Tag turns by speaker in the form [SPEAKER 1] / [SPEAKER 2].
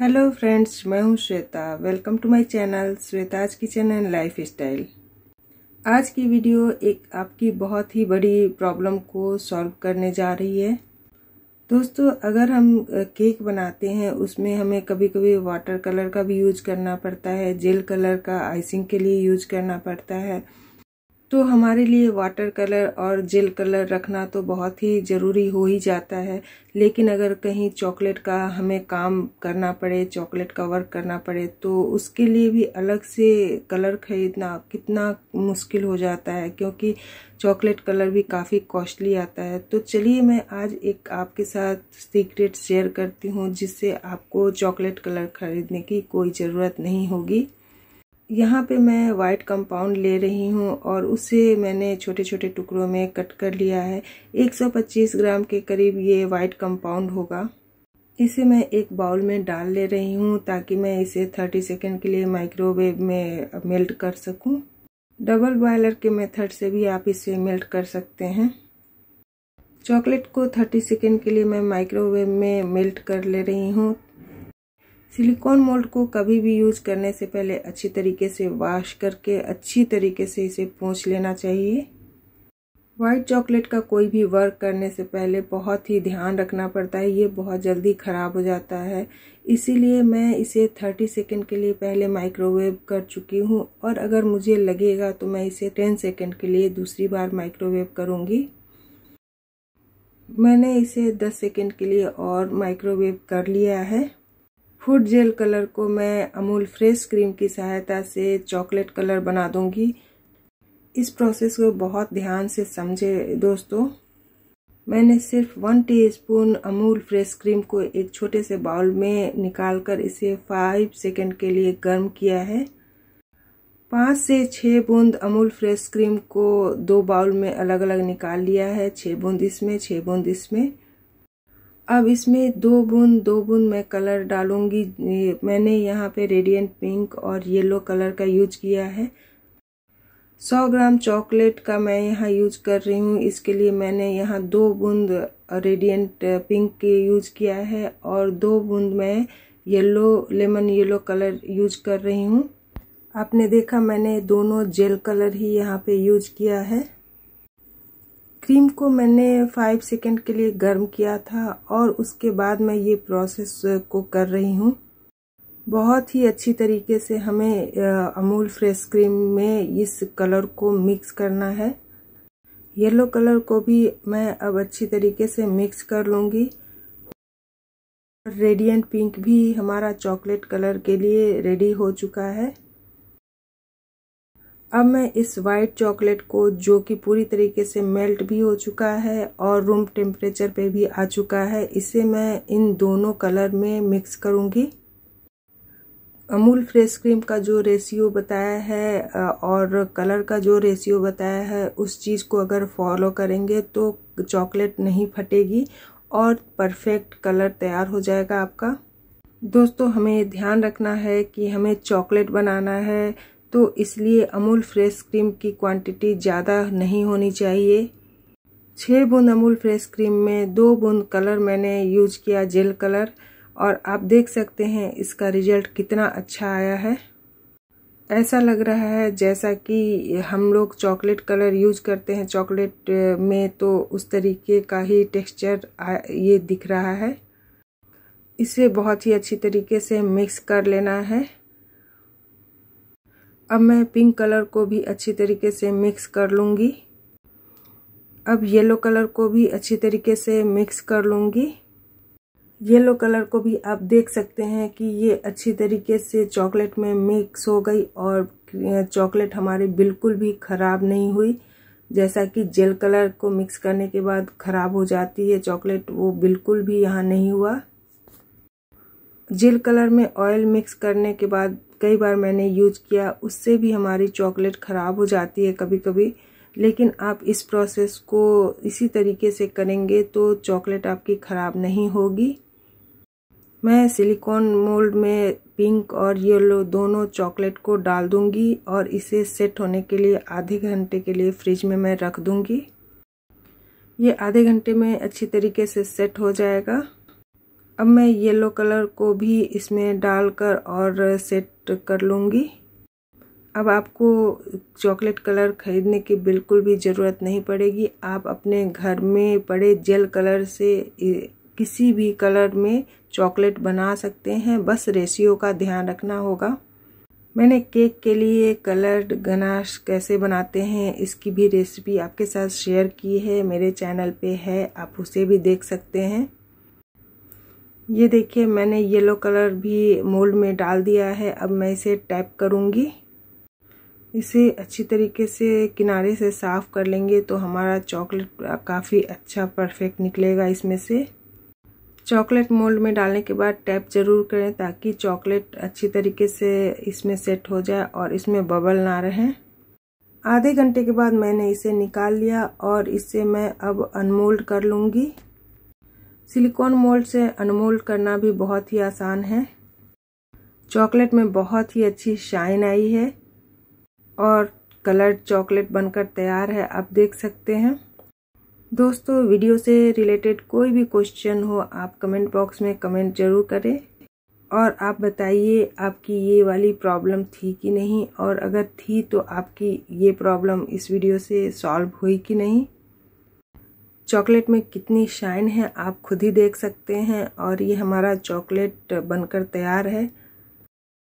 [SPEAKER 1] hello friends मैं हूं Shweta welcome to my channel Shweta's kitchen and lifestyle आज की वीडियो एक आपकी बहुत ही बड़ी प्रॉब्लम को सॉल्व करने जा रही है दोस्तों अगर हम केक बनाते हैं उसमें हमें कभी कभी वाटर कलर का भी यूज करना पड़ता है जेल कलर का आइसिंग के लिए यूज करना पड़ता है तो हमारे लिए वाटर कलर और जेल कलर रखना तो बहुत ही ज़रूरी हो ही जाता है लेकिन अगर कहीं चॉकलेट का हमें काम करना पड़े चॉकलेट का वर्क करना पड़े तो उसके लिए भी अलग से कलर खरीदना कितना मुश्किल हो जाता है क्योंकि चॉकलेट कलर भी काफ़ी कॉस्टली आता है तो चलिए मैं आज एक आपके साथ सीक्रेट शेयर करती हूँ जिससे आपको चॉकलेट कलर खरीदने की कोई ज़रूरत नहीं होगी यहाँ पे मैं वाइट कंपाउंड ले रही हूँ और उसे मैंने छोटे छोटे टुकड़ों में कट कर लिया है 125 ग्राम के करीब ये वाइट कंपाउंड होगा इसे मैं एक बाउल में डाल ले रही हूँ ताकि मैं इसे 30 सेकंड के लिए माइक्रोवेव में मेल्ट कर सकूँ डबल बॉयलर के मेथड से भी आप इसे मेल्ट कर सकते हैं चॉकलेट को 30 सेकंड के लिए मैं माइक्रोवेव में मेल्ट कर ले रही हूँ सिलिकॉन मोल्ड को कभी भी यूज करने से पहले अच्छी तरीके से वाश करके अच्छी तरीके से इसे पोंछ लेना चाहिए वाइट चॉकलेट का कोई भी वर्क करने से पहले बहुत ही ध्यान रखना पड़ता है ये बहुत जल्दी ख़राब हो जाता है इसीलिए मैं इसे 30 सेकंड के लिए पहले माइक्रोवेव कर चुकी हूँ और अगर मुझे लगेगा तो मैं इसे 10 सेकंड के लिए दूसरी बार माइक्रोवेव करूँगी मैंने इसे 10 सेकंड के लिए और माइक्रोवेव कर लिया है फूड जेल कलर को मैं अमूल फ्रेश क्रीम की सहायता से चॉकलेट कलर बना दूंगी इस प्रोसेस को बहुत ध्यान से समझे दोस्तों मैंने सिर्फ one teaspoon Amul fresh cream को एक छोटे से बाउल में निकालकर इसे फाइव सेकेंड के लिए गर्म किया है पाँच से छः बूंद अमूल फ्रेश क्रीम को दो बाउल में अलग अलग निकाल लिया है छः बूंद इसमें छः बूंद इसमें अब इसमें दो बूंद दो बूंद मैं कलर डालूंगी मैंने यहाँ पे रेडियंट पिंक और येलो कलर का यूज किया है 100 ग्राम चॉकलेट का मैं यहाँ यूज कर रही हूँ इसके लिए मैंने यहाँ दो बूंद रेडियंट पिंक के यूज किया है और दो बूंद मैं yellow lemon yellow colour use कर रही हूँ आपने देखा मैंने दोनों जेल कलर ही यहाँ पे यूज किया है क्रीम को मैंने फाइव सेकेंड के लिए गर्म किया था और उसके बाद मैं ये प्रोसेस uh, को कर रही हूँ बहुत ही अच्छी तरीके से हमें uh, अमूल फ्रेश क्रीम में इस कलर को मिक्स करना है येलो कलर को भी मैं अब अच्छी तरीके से मिक्स कर लूँगी रेडियंट पिंक भी हमारा चॉकलेट कलर के लिए रेडी हो चुका है अब मैं इस वाइट चॉकलेट को जो कि पूरी तरीके से मेल्ट भी हो चुका है और रूम टेम्परेचर पे भी आ चुका है इसे मैं इन दोनों कलर में मिक्स करूँगी अमूल फ्रेश क्रीम का जो रेशियो बताया है और कलर का जो रेशियो बताया है उस चीज़ को अगर फॉलो करेंगे तो चॉकलेट नहीं फटेगी और परफेक्ट कलर तैयार हो जाएगा आपका दोस्तों हमें ध्यान रखना है कि हमें चॉकलेट बनाना है तो इसलिए अमूल फ्रेश क्रीम की क्वांटिटी ज़्यादा नहीं होनी चाहिए छः बूंद अमूल फ्रेश क्रीम में दो बूंद कलर मैंने यूज किया जेल कलर और आप देख सकते हैं इसका रिजल्ट कितना अच्छा आया है ऐसा लग रहा है जैसा कि हम लोग चॉकलेट कलर यूज करते हैं चॉकलेट में तो उस तरीके का ही टेक्सचर ये दिख रहा है इसे बहुत ही अच्छी तरीके से मिक्स कर लेना है अब मैं पिंक कलर को भी अच्छी तरीके से मिक्स कर लूँगी अब येलो कलर को भी अच्छी तरीके से मिक्स कर लूँगी येलो कलर को भी आप देख सकते हैं कि ये अच्छी तरीके से चॉकलेट में मिक्स हो गई और चॉकलेट हमारी बिल्कुल भी ख़राब नहीं हुई जैसा कि जेल कलर को मिक्स करने के बाद ख़राब हो जाती है चॉकलेट वो बिल्कुल भी यहाँ नहीं हुआ जेल कलर में ऑयल मिक्स करने के बाद कई बार मैंने यूज किया उससे भी हमारी चॉकलेट ख़राब हो जाती है कभी कभी लेकिन आप इस प्रोसेस को इसी तरीके से करेंगे तो चॉकलेट आपकी ख़राब नहीं होगी मैं सिलिकॉन मोल्ड में पिंक और येलो दोनों चॉकलेट को डाल दूंगी और इसे सेट होने के लिए आधे घंटे के लिए फ्रिज में मैं रख दूंगी ये आधे घंटे में अच्छी तरीके से सेट हो जाएगा अब मैं येलो कलर को भी इसमें डालकर और सेट कट कर लूँगी अब आपको चॉकलेट कलर ख़रीदने की बिल्कुल भी ज़रूरत नहीं पड़ेगी आप अपने घर में पड़े जेल कलर से किसी भी कलर में चॉकलेट बना सकते हैं बस रेशियो का ध्यान रखना होगा मैंने केक के लिए कलर्ड गनाश कैसे बनाते हैं इसकी भी रेसिपी आपके साथ शेयर की है मेरे चैनल पे है आप उसे भी देख सकते हैं ये देखिए मैंने येलो कलर भी मोल्ड में डाल दिया है अब मैं इसे टैप करूँगी इसे अच्छी तरीके से किनारे से साफ़ कर लेंगे तो हमारा चॉकलेट काफ़ी अच्छा परफेक्ट निकलेगा इसमें से चॉकलेट मोल्ड में डालने के बाद टैप ज़रूर करें ताकि चॉकलेट अच्छी तरीके से इसमें सेट हो जाए और इसमें बबल ना रहें आधे घंटे के बाद मैंने इसे निकाल लिया और इसे मैं अब अनमोल्ड कर लूँगी सिलिकॉन मोल्ड से अनमोल्ड करना भी बहुत ही आसान है चॉकलेट में बहुत ही अच्छी शाइन आई है और कलर चॉकलेट बनकर तैयार है आप देख सकते हैं दोस्तों वीडियो से रिलेटेड कोई भी क्वेश्चन हो आप कमेंट बॉक्स में कमेंट जरूर करें और आप बताइए आपकी ये वाली प्रॉब्लम थी कि नहीं और अगर थी तो आपकी ये प्रॉब्लम इस वीडियो से सॉल्व हुई कि नहीं चॉकलेट में कितनी शाइन है आप खुद ही देख सकते हैं और ये हमारा चॉकलेट बनकर तैयार है